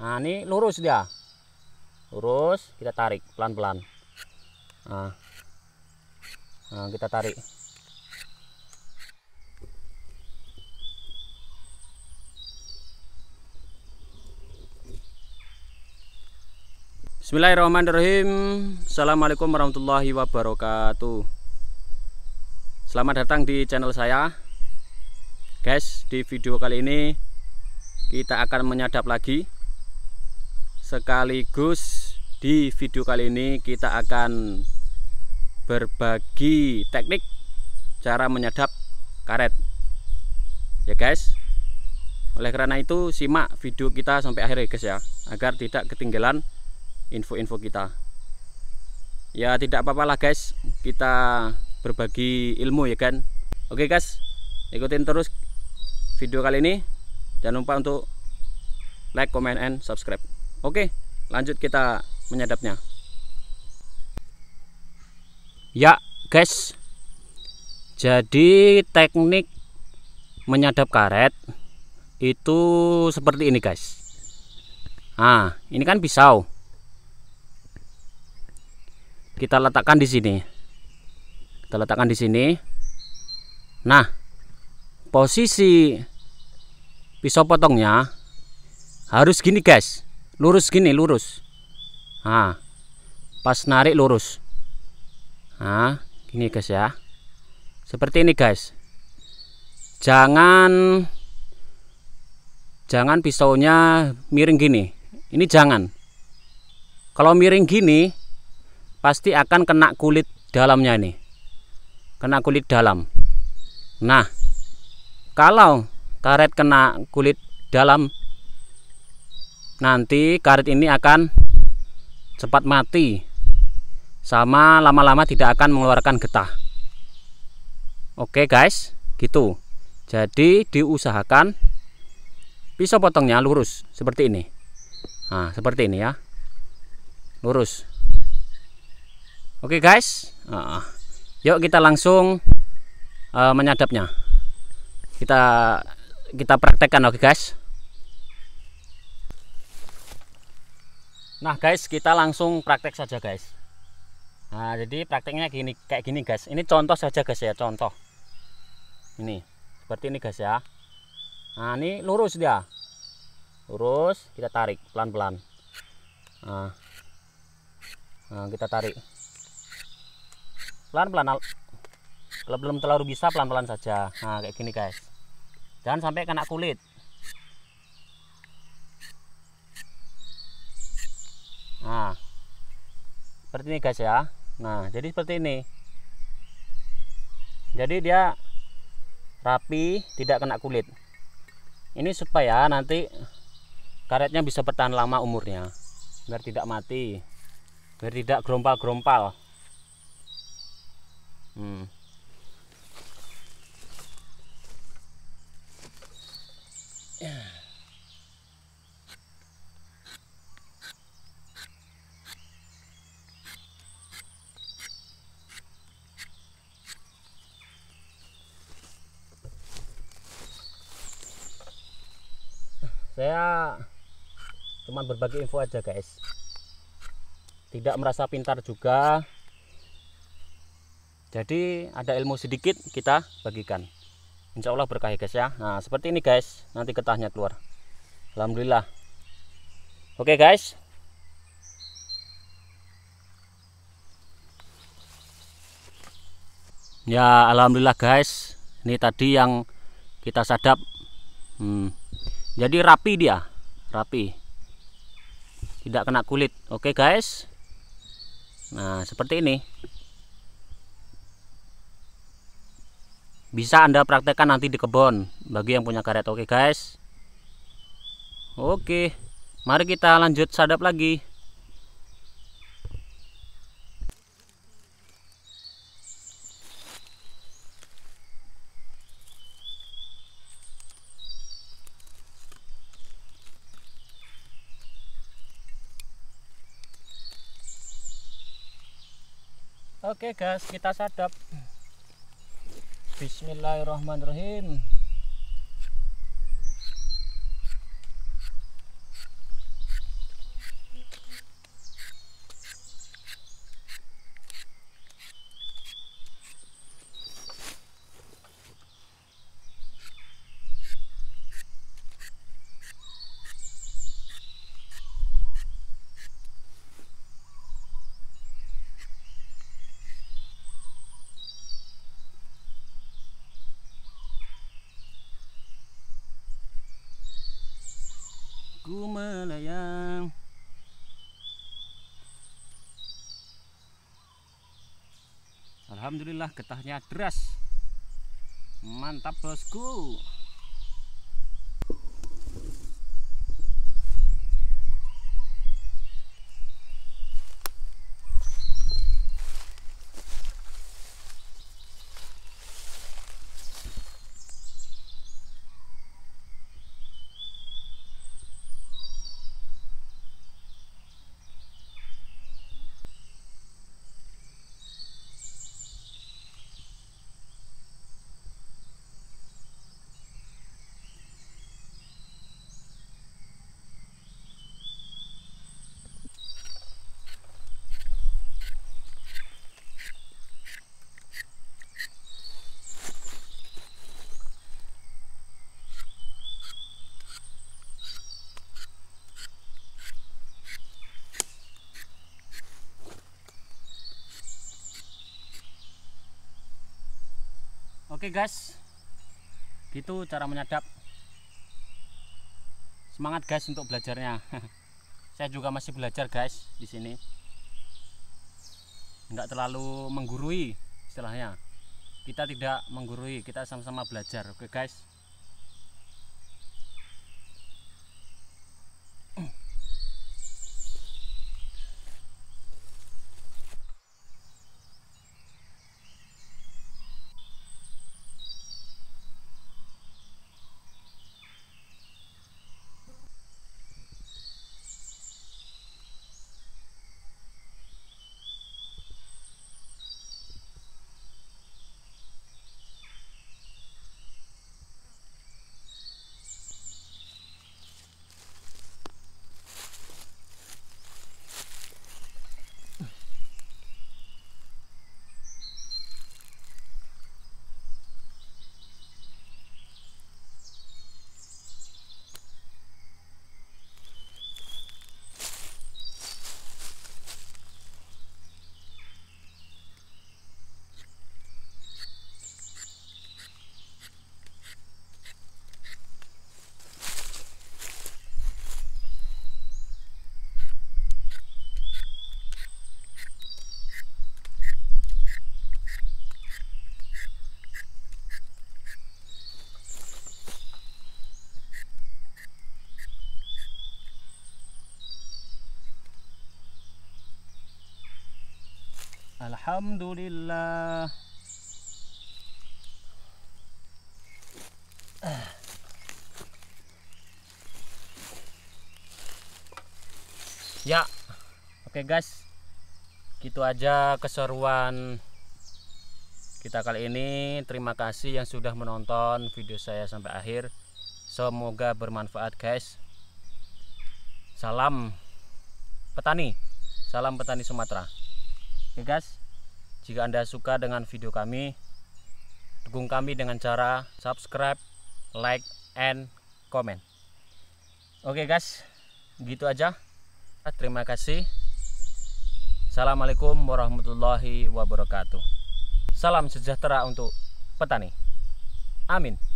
Nah, ini lurus dia. Lurus, kita tarik pelan-pelan. Nah. nah, kita tarik. Bismillahirrahmanirrahim Assalamualaikum warahmatullahi wabarakatuh Selamat datang di channel saya Guys, di video kali ini Kita akan menyadap lagi sekaligus di video kali ini kita akan berbagi teknik cara menyadap karet ya guys oleh karena itu simak video kita sampai akhir ya guys ya agar tidak ketinggalan info-info kita ya tidak apa-apalah guys kita berbagi ilmu ya kan oke guys ikutin terus video kali ini jangan lupa untuk like, comment, and subscribe Oke, lanjut kita menyadapnya. Ya, guys. Jadi teknik menyadap karet itu seperti ini, guys. Ah, ini kan pisau. Kita letakkan di sini. Kita letakkan di sini. Nah, posisi pisau potongnya harus gini, guys lurus gini lurus nah pas narik lurus nah gini guys ya seperti ini guys jangan jangan pisaunya miring gini ini jangan kalau miring gini pasti akan kena kulit dalamnya ini kena kulit dalam nah kalau karet kena kulit dalam nanti karet ini akan cepat mati sama lama-lama tidak akan mengeluarkan getah oke guys gitu jadi diusahakan pisau potongnya lurus seperti ini nah seperti ini ya lurus oke guys nah, yuk kita langsung uh, menyadapnya kita kita praktekkan oke guys Nah guys kita langsung praktek saja guys Nah jadi prakteknya gini kayak gini guys Ini contoh saja guys ya contoh Ini seperti ini guys ya Nah ini lurus dia Lurus kita tarik pelan-pelan nah. nah kita tarik Pelan-pelan Kalau belum terlalu bisa pelan-pelan saja Nah kayak gini guys Jangan sampai kena kulit nah seperti ini guys ya nah jadi seperti ini jadi dia rapi tidak kena kulit ini supaya nanti karetnya bisa bertahan lama umurnya biar tidak mati biar tidak gerompal-gerompal hmm. saya cuman berbagi info aja guys tidak merasa pintar juga jadi ada ilmu sedikit kita bagikan Insya Allah berkah ya guys ya nah seperti ini guys nanti ketahnya keluar Alhamdulillah oke guys ya Alhamdulillah guys ini tadi yang kita sadap hmm, jadi rapi dia rapi tidak kena kulit oke guys nah seperti ini bisa anda praktekkan nanti di kebun bagi yang punya karet oke guys oke mari kita lanjut sadap lagi Oke guys, kita sadap. Bismillahirrahmanirrahim. ku melayang Alhamdulillah getahnya deras mantap bosku Oke guys, gitu cara menyadap. Semangat guys untuk belajarnya. Saya juga masih belajar guys di sini. Enggak terlalu menggurui istilahnya. Kita tidak menggurui, kita sama-sama belajar. Oke guys. Alhamdulillah. Ya. Oke guys. Gitu aja keseruan kita kali ini. Terima kasih yang sudah menonton video saya sampai akhir. Semoga bermanfaat guys. Salam petani. Salam petani Sumatera. Oke guys. Jika Anda suka dengan video kami, dukung kami dengan cara subscribe, like, and comment. Oke guys, gitu aja. Terima kasih. Assalamualaikum warahmatullahi wabarakatuh. Salam sejahtera untuk petani. Amin.